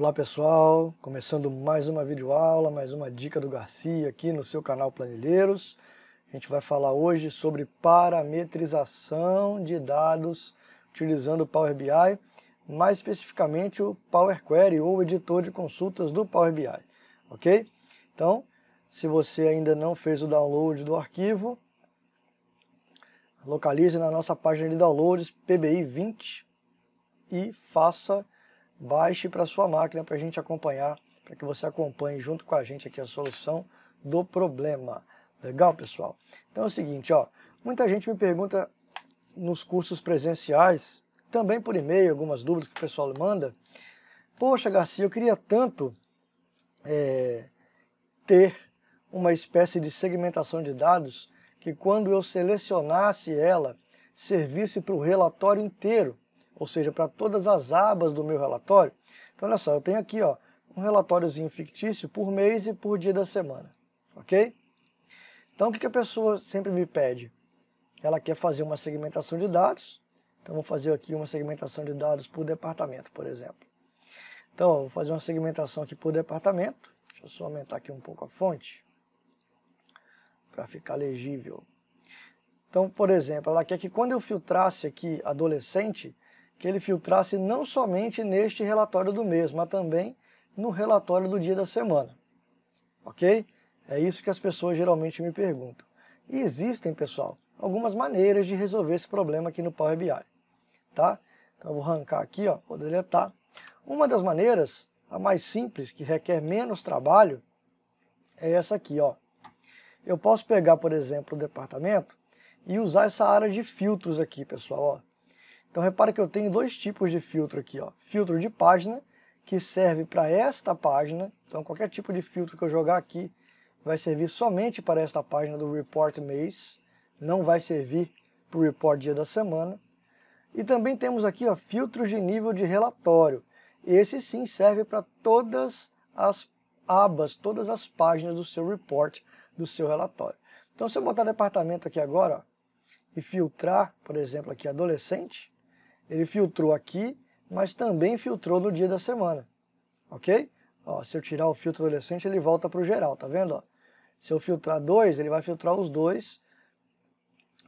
Olá pessoal, começando mais uma videoaula, mais uma dica do Garcia aqui no seu canal Planilheiros. A gente vai falar hoje sobre parametrização de dados utilizando o Power BI, mais especificamente o Power Query ou editor de consultas do Power BI, ok? Então, se você ainda não fez o download do arquivo, localize na nossa página de downloads PBI 20 e faça o baixe para sua máquina para a gente acompanhar, para que você acompanhe junto com a gente aqui a solução do problema. Legal, pessoal? Então é o seguinte, ó, muita gente me pergunta nos cursos presenciais, também por e-mail, algumas dúvidas que o pessoal manda. Poxa, Garcia, eu queria tanto é, ter uma espécie de segmentação de dados que quando eu selecionasse ela, servisse para o relatório inteiro ou seja, para todas as abas do meu relatório. Então, olha só, eu tenho aqui ó, um relatóriozinho fictício por mês e por dia da semana, ok? Então, o que a pessoa sempre me pede? Ela quer fazer uma segmentação de dados, então vou fazer aqui uma segmentação de dados por departamento, por exemplo. Então, ó, vou fazer uma segmentação aqui por departamento, deixa eu só aumentar aqui um pouco a fonte, para ficar legível. Então, por exemplo, ela quer que quando eu filtrasse aqui adolescente, que ele filtrasse não somente neste relatório do mês, mas também no relatório do dia da semana. Ok? É isso que as pessoas geralmente me perguntam. E existem, pessoal, algumas maneiras de resolver esse problema aqui no Power BI. Tá? Então eu vou arrancar aqui, ó, vou deletar. Uma das maneiras, a mais simples, que requer menos trabalho, é essa aqui. Ó. Eu posso pegar, por exemplo, o departamento e usar essa área de filtros aqui, pessoal. Ó. Então repara que eu tenho dois tipos de filtro aqui, ó. filtro de página, que serve para esta página, então qualquer tipo de filtro que eu jogar aqui vai servir somente para esta página do Report Mês, não vai servir para o Report Dia da Semana. E também temos aqui ó, filtros de nível de relatório, esse sim serve para todas as abas, todas as páginas do seu report, do seu relatório. Então se eu botar departamento aqui agora ó, e filtrar, por exemplo, aqui adolescente, ele filtrou aqui, mas também filtrou no dia da semana, ok? Ó, se eu tirar o filtro adolescente, ele volta para o geral, tá vendo? Ó, se eu filtrar dois, ele vai filtrar os dois,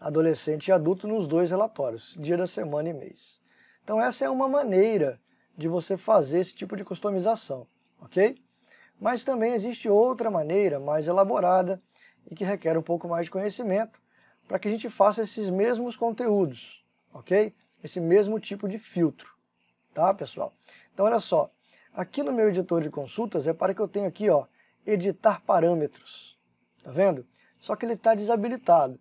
adolescente e adulto, nos dois relatórios, dia da semana e mês. Então essa é uma maneira de você fazer esse tipo de customização, ok? Mas também existe outra maneira mais elaborada e que requer um pouco mais de conhecimento para que a gente faça esses mesmos conteúdos, ok? esse mesmo tipo de filtro, tá, pessoal? Então, olha só, aqui no meu editor de consultas, é para que eu tenho aqui, ó, editar parâmetros, tá vendo? Só que ele está desabilitado.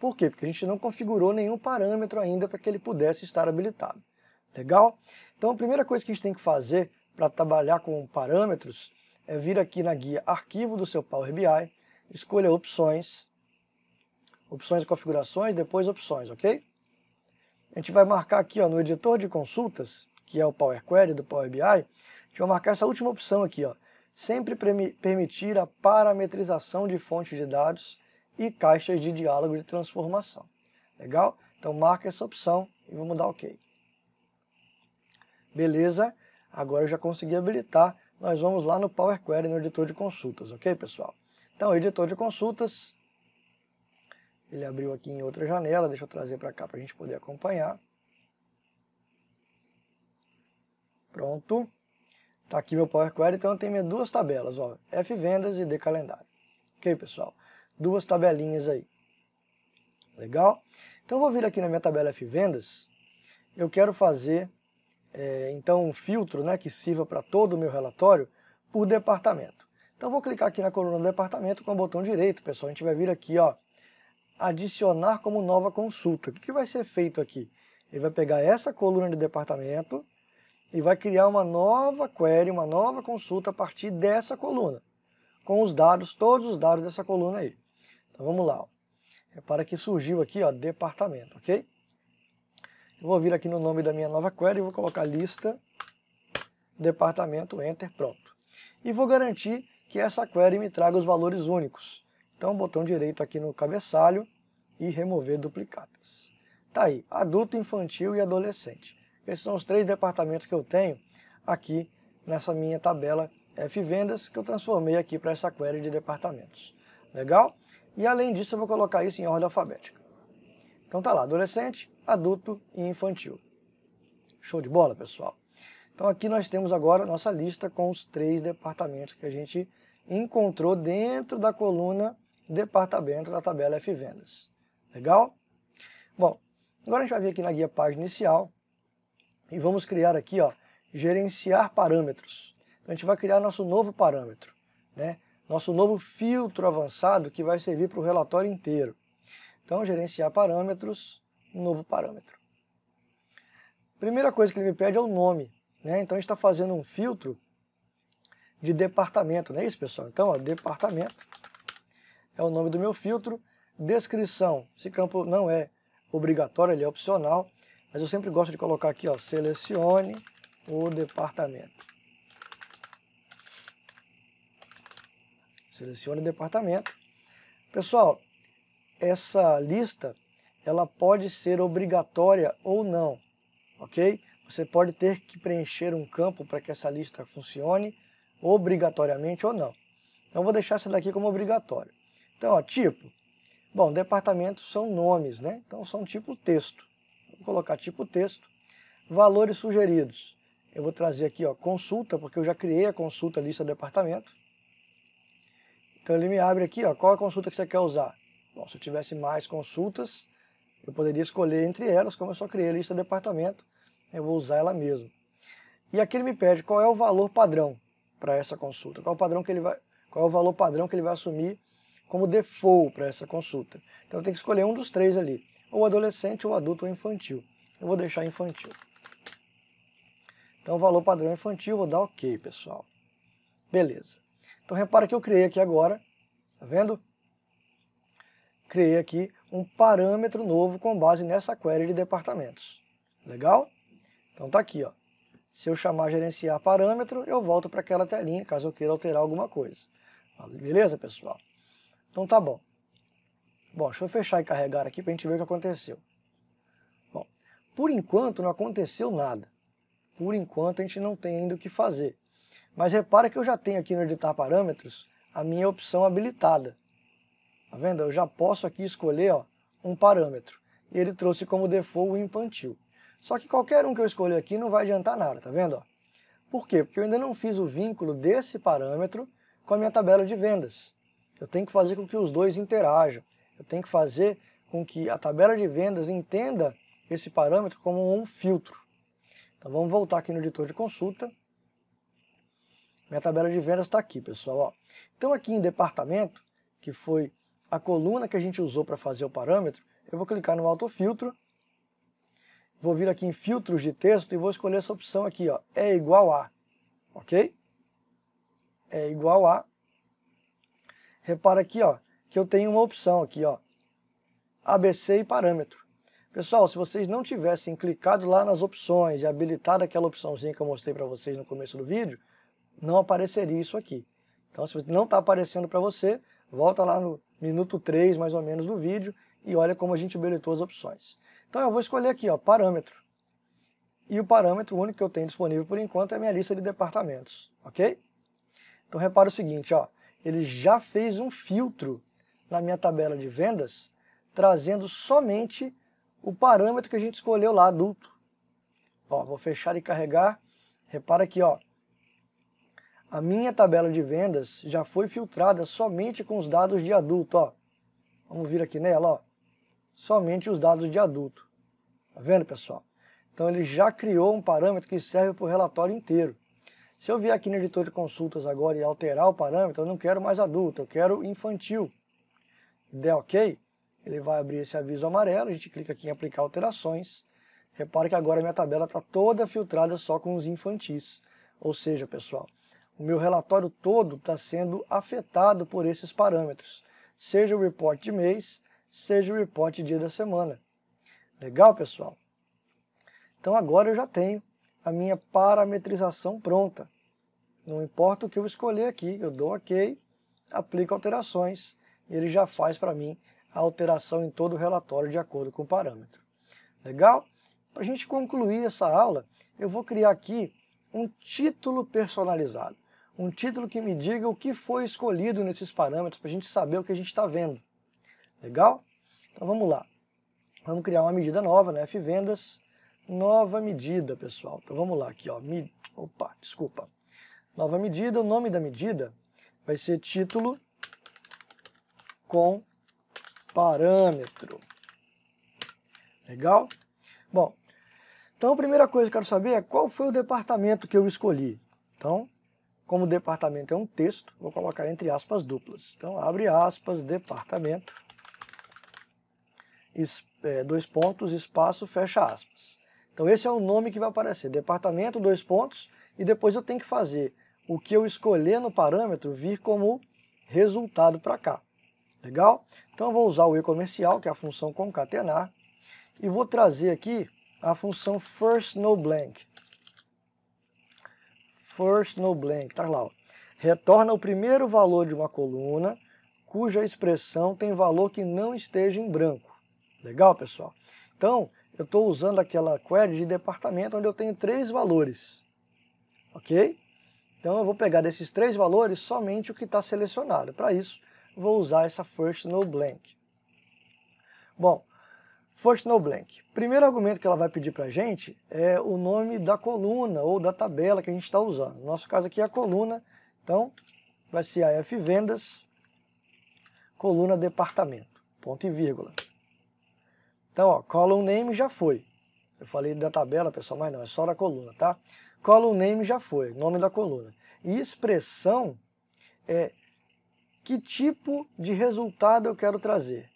Por quê? Porque a gente não configurou nenhum parâmetro ainda para que ele pudesse estar habilitado. Legal? Então, a primeira coisa que a gente tem que fazer para trabalhar com parâmetros é vir aqui na guia Arquivo do seu Power BI, escolha Opções, Opções e Configurações, depois Opções, ok? a gente vai marcar aqui ó, no editor de consultas, que é o Power Query do Power BI, a gente vai marcar essa última opção aqui, ó, sempre permitir a parametrização de fontes de dados e caixas de diálogo de transformação. Legal? Então marca essa opção e vamos dar OK. Beleza? Agora eu já consegui habilitar. Nós vamos lá no Power Query, no editor de consultas, ok, pessoal? Então, editor de consultas, ele abriu aqui em outra janela, deixa eu trazer para cá para a gente poder acompanhar. Pronto. Está aqui meu Power Query, então eu tenho minhas duas tabelas, ó, F vendas e D calendário. Ok, pessoal? Duas tabelinhas aí. Legal? Então eu vou vir aqui na minha tabela F vendas. Eu quero fazer, é, então, um filtro né, que sirva para todo o meu relatório por departamento. Então eu vou clicar aqui na coluna do departamento com o botão direito, pessoal. A gente vai vir aqui, ó, adicionar como nova consulta. O que, que vai ser feito aqui? Ele vai pegar essa coluna de departamento e vai criar uma nova query, uma nova consulta a partir dessa coluna, com os dados, todos os dados dessa coluna aí. Então vamos lá. Ó. Repara é que surgiu aqui, ó, departamento, ok? Eu vou vir aqui no nome da minha nova query, vou colocar lista, departamento, enter, pronto. E vou garantir que essa query me traga os valores únicos. Então, botão direito aqui no cabeçalho e remover duplicatas. Tá aí, adulto, infantil e adolescente. Esses são os três departamentos que eu tenho aqui nessa minha tabela F-Vendas que eu transformei aqui para essa query de departamentos. Legal? E além disso, eu vou colocar isso em ordem alfabética. Então tá lá, adolescente, adulto e infantil. Show de bola, pessoal? Então aqui nós temos agora nossa lista com os três departamentos que a gente encontrou dentro da coluna departamento da tabela F-Vendas. Legal? Bom, agora a gente vai vir aqui na guia página inicial e vamos criar aqui, ó, gerenciar parâmetros. Então, a gente vai criar nosso novo parâmetro, né? Nosso novo filtro avançado que vai servir para o relatório inteiro. Então, gerenciar parâmetros, novo parâmetro. Primeira coisa que ele me pede é o nome, né? Então, a gente está fazendo um filtro de departamento, não é isso, pessoal? Então, ó, departamento é o nome do meu filtro. Descrição, esse campo não é obrigatório, ele é opcional, mas eu sempre gosto de colocar aqui, ó, selecione o departamento. Selecione o departamento. Pessoal, essa lista, ela pode ser obrigatória ou não, ok? Você pode ter que preencher um campo para que essa lista funcione, obrigatoriamente ou não. Então, vou deixar essa daqui como obrigatória. Então, ó, tipo. Bom, departamentos são nomes, né? Então são tipo texto. Vou colocar tipo texto. Valores sugeridos. Eu vou trazer aqui, ó, consulta, porque eu já criei a consulta lista departamento. Então ele me abre aqui, ó, qual é a consulta que você quer usar? Bom, se eu tivesse mais consultas, eu poderia escolher entre elas, como eu só criei a lista departamento, eu vou usar ela mesmo. E aqui ele me pede qual é o valor padrão para essa consulta, qual, o padrão que ele vai, qual é o valor padrão que ele vai assumir como default para essa consulta. Então eu tenho que escolher um dos três ali, ou adolescente, ou adulto, ou infantil. Eu vou deixar infantil. Então valor padrão infantil, vou dar OK, pessoal. Beleza. Então repara que eu criei aqui agora, tá vendo? Criei aqui um parâmetro novo com base nessa query de departamentos. Legal? Então tá aqui, ó. Se eu chamar gerenciar parâmetro, eu volto para aquela telinha, caso eu queira alterar alguma coisa. Beleza, pessoal? Então tá bom. Bom, deixa eu fechar e carregar aqui para a gente ver o que aconteceu. Bom, por enquanto não aconteceu nada. Por enquanto a gente não tem ainda o que fazer. Mas repara que eu já tenho aqui no editar parâmetros a minha opção habilitada. Tá vendo? Eu já posso aqui escolher ó, um parâmetro. E ele trouxe como default o infantil. Só que qualquer um que eu escolher aqui não vai adiantar nada, tá vendo? Ó? Por quê? Porque eu ainda não fiz o vínculo desse parâmetro com a minha tabela de vendas. Eu tenho que fazer com que os dois interajam. Eu tenho que fazer com que a tabela de vendas entenda esse parâmetro como um filtro. Então vamos voltar aqui no editor de consulta. Minha tabela de vendas está aqui, pessoal. Ó. Então aqui em departamento, que foi a coluna que a gente usou para fazer o parâmetro, eu vou clicar no autofiltro, vou vir aqui em filtros de texto e vou escolher essa opção aqui, ó, é igual a, ok? É igual a Repara aqui, ó, que eu tenho uma opção aqui, ó, ABC e parâmetro. Pessoal, se vocês não tivessem clicado lá nas opções e habilitado aquela opçãozinha que eu mostrei para vocês no começo do vídeo, não apareceria isso aqui. Então, se não está aparecendo para você, volta lá no minuto 3, mais ou menos, do vídeo e olha como a gente habilitou as opções. Então, eu vou escolher aqui, ó, parâmetro. E o parâmetro único que eu tenho disponível por enquanto é a minha lista de departamentos, ok? Então, repara o seguinte, ó, ele já fez um filtro na minha tabela de vendas, trazendo somente o parâmetro que a gente escolheu lá, adulto. Ó, vou fechar e carregar. Repara aqui, ó. A minha tabela de vendas já foi filtrada somente com os dados de adulto, ó. Vamos vir aqui nela, ó. Somente os dados de adulto. Tá vendo, pessoal? Então ele já criou um parâmetro que serve para o relatório inteiro. Se eu vier aqui no editor de consultas agora e alterar o parâmetro, eu não quero mais adulto, eu quero infantil. Der OK, ele vai abrir esse aviso amarelo, a gente clica aqui em aplicar alterações. Repare que agora a minha tabela está toda filtrada só com os infantis. Ou seja, pessoal, o meu relatório todo está sendo afetado por esses parâmetros, seja o report de mês, seja o report dia da semana. Legal, pessoal? Então agora eu já tenho a minha parametrização pronta. Não importa o que eu escolher aqui, eu dou OK, aplico alterações e ele já faz para mim a alteração em todo o relatório de acordo com o parâmetro. Legal? Para a gente concluir essa aula, eu vou criar aqui um título personalizado. Um título que me diga o que foi escolhido nesses parâmetros para a gente saber o que a gente está vendo. Legal? Então vamos lá. Vamos criar uma medida nova na né? F-Vendas Nova medida, pessoal. Então vamos lá aqui, ó. Me... Opa, desculpa. Nova medida, o nome da medida vai ser título com parâmetro. Legal? Bom, então a primeira coisa que eu quero saber é qual foi o departamento que eu escolhi. Então, como departamento é um texto, vou colocar entre aspas duplas. Então, abre aspas, departamento, é, dois pontos, espaço, fecha aspas. Então esse é o nome que vai aparecer, departamento, dois pontos, e depois eu tenho que fazer o que eu escolher no parâmetro vir como resultado para cá. Legal? Então eu vou usar o e-comercial, que é a função concatenar, e vou trazer aqui a função first no blank. First no blank, tá lá, ó. Retorna o primeiro valor de uma coluna cuja expressão tem valor que não esteja em branco. Legal, pessoal? Então, eu estou usando aquela query de departamento onde eu tenho três valores, ok? Então eu vou pegar desses três valores somente o que está selecionado. Para isso, vou usar essa first no blank. Bom, first no blank. Primeiro argumento que ela vai pedir para a gente é o nome da coluna ou da tabela que a gente está usando. No nosso caso aqui é a coluna, então vai ser a F vendas, coluna departamento, ponto e vírgula. Então, ó, column name já foi. Eu falei da tabela, pessoal, mas não, é só da coluna, tá? Column name já foi, nome da coluna. E expressão é que tipo de resultado eu quero trazer.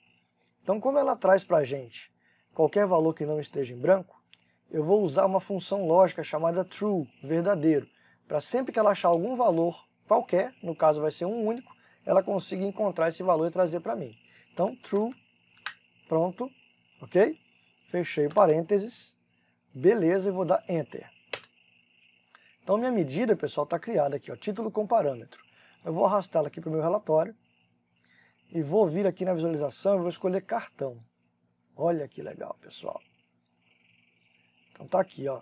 Então, como ela traz para a gente qualquer valor que não esteja em branco, eu vou usar uma função lógica chamada true, verdadeiro, para sempre que ela achar algum valor qualquer, no caso vai ser um único, ela consiga encontrar esse valor e trazer para mim. Então, true, pronto, ok? Fechei o parênteses, beleza, e vou dar Enter. Então minha medida, pessoal, está criada aqui, ó, título com parâmetro. Eu vou arrastá-la aqui para o meu relatório e vou vir aqui na visualização e vou escolher cartão. Olha que legal, pessoal. Então tá aqui, ó.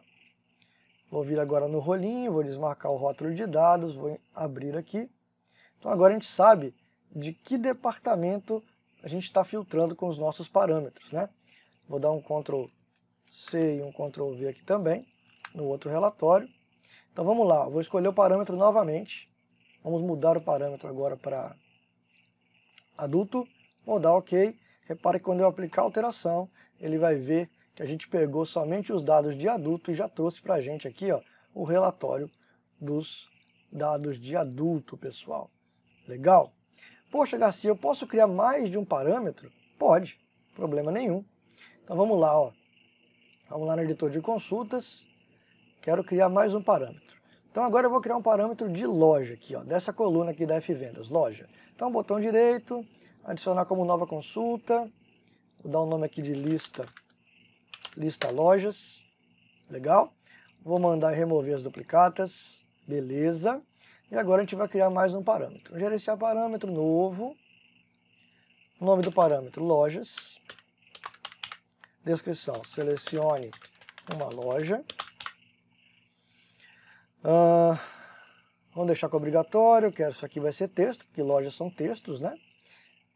Vou vir agora no rolinho, vou desmarcar o rótulo de dados, vou abrir aqui. Então agora a gente sabe de que departamento a gente está filtrando com os nossos parâmetros, né? Vou dar um Ctrl C e um Ctrl V aqui também, no outro relatório. Então vamos lá, vou escolher o parâmetro novamente. Vamos mudar o parâmetro agora para adulto. Vou dar OK. Repare que quando eu aplicar a alteração, ele vai ver que a gente pegou somente os dados de adulto e já trouxe para a gente aqui ó, o relatório dos dados de adulto, pessoal. Legal? Poxa, Garcia, eu posso criar mais de um parâmetro? Pode, problema nenhum. Então vamos lá, ó. Vamos lá no editor de consultas. Quero criar mais um parâmetro. Então agora eu vou criar um parâmetro de loja aqui, ó, dessa coluna aqui da F-Vendas, loja. Então botão direito, adicionar como nova consulta, vou dar o um nome aqui de lista, lista lojas, legal. Vou mandar remover as duplicatas, beleza. E agora a gente vai criar mais um parâmetro. Gerenciar parâmetro novo, nome do parâmetro lojas, Descrição, selecione uma loja. Uh, vamos deixar como obrigatório, que isso aqui vai ser texto, porque lojas são textos, né?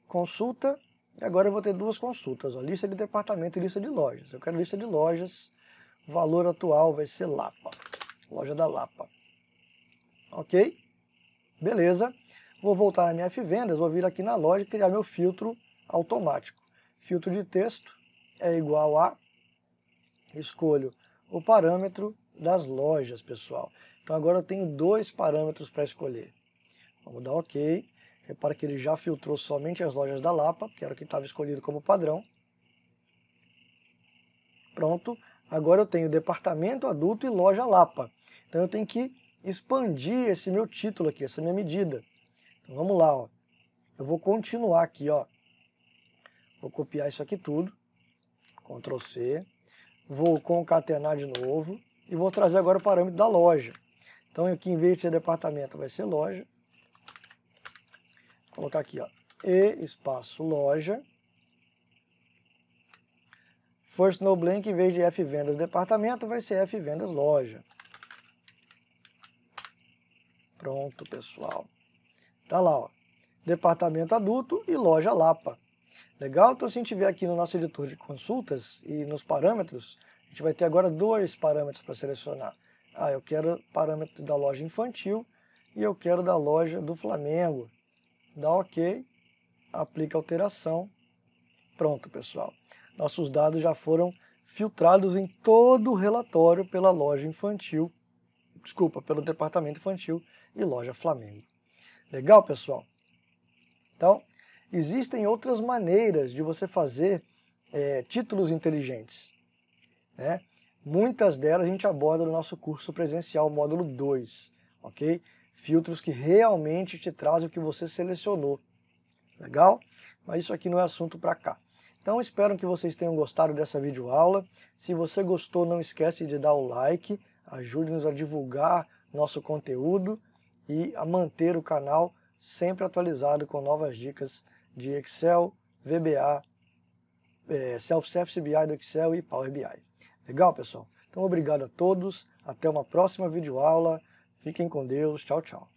Consulta, e agora eu vou ter duas consultas, ó, lista de departamento e lista de lojas. Eu quero lista de lojas, valor atual vai ser Lapa, loja da Lapa. Ok? Beleza. Vou voltar na minha FVendas, vou vir aqui na loja e criar meu filtro automático. Filtro de texto, é igual a, escolho o parâmetro das lojas, pessoal. Então agora eu tenho dois parâmetros para escolher. Vamos dar OK. Repara que ele já filtrou somente as lojas da Lapa, que era o que estava escolhido como padrão. Pronto. Agora eu tenho departamento adulto e loja Lapa. Então eu tenho que expandir esse meu título aqui, essa minha medida. Então vamos lá, ó. Eu vou continuar aqui, ó. Vou copiar isso aqui tudo. Ctrl C, vou concatenar de novo e vou trazer agora o parâmetro da loja. Então aqui em vez de ser departamento vai ser loja, vou colocar aqui ó, e espaço loja, First No Blank, em vez de F vendas departamento, vai ser F vendas loja. Pronto, pessoal. Tá lá, ó. Departamento adulto e loja Lapa. Legal? Então, se a gente vier aqui no nosso editor de consultas e nos parâmetros, a gente vai ter agora dois parâmetros para selecionar. Ah, eu quero parâmetro da loja infantil e eu quero da loja do Flamengo. Dá OK, aplica alteração. Pronto, pessoal. Nossos dados já foram filtrados em todo o relatório pela loja infantil, desculpa, pelo departamento infantil e loja Flamengo. Legal, pessoal? Então, existem outras maneiras de você fazer é, títulos inteligentes. Né? Muitas delas a gente aborda no nosso curso presencial, módulo 2, ok? Filtros que realmente te trazem o que você selecionou. Legal? Mas isso aqui não é assunto para cá. Então espero que vocês tenham gostado dessa videoaula. Se você gostou, não esquece de dar o like, ajude-nos a divulgar nosso conteúdo e a manter o canal sempre atualizado com novas dicas de Excel, VBA, é, Self-Service BI do Excel e Power BI. Legal, pessoal? Então, obrigado a todos. Até uma próxima videoaula. Fiquem com Deus. Tchau, tchau.